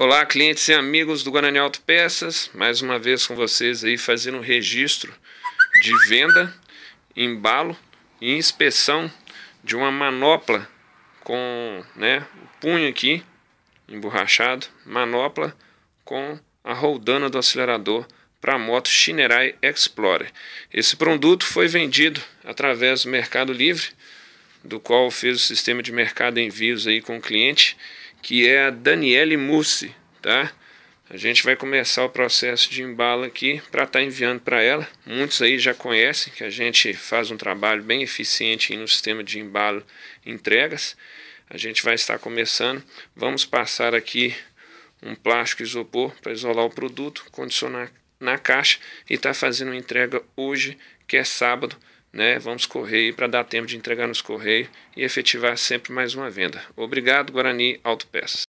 Olá, clientes e amigos do Guarani Auto Peças, mais uma vez com vocês aí fazendo um registro de venda, embalo e inspeção de uma manopla com né, o punho aqui emborrachado, manopla com a roldana do acelerador para a moto Shinerai Explorer. Esse produto foi vendido através do Mercado Livre, do qual fez o sistema de mercado envios aí com o cliente que é a Daniele Mussi, tá? A gente vai começar o processo de embalo aqui para estar tá enviando para ela. Muitos aí já conhecem que a gente faz um trabalho bem eficiente no sistema de embalo entregas. A gente vai estar começando. Vamos passar aqui um plástico isopor para isolar o produto, condicionar na caixa e estar tá fazendo entrega hoje, que é sábado, né? Vamos correr para dar tempo de entregar nos correios e efetivar sempre mais uma venda. Obrigado, Guarani Autopeças.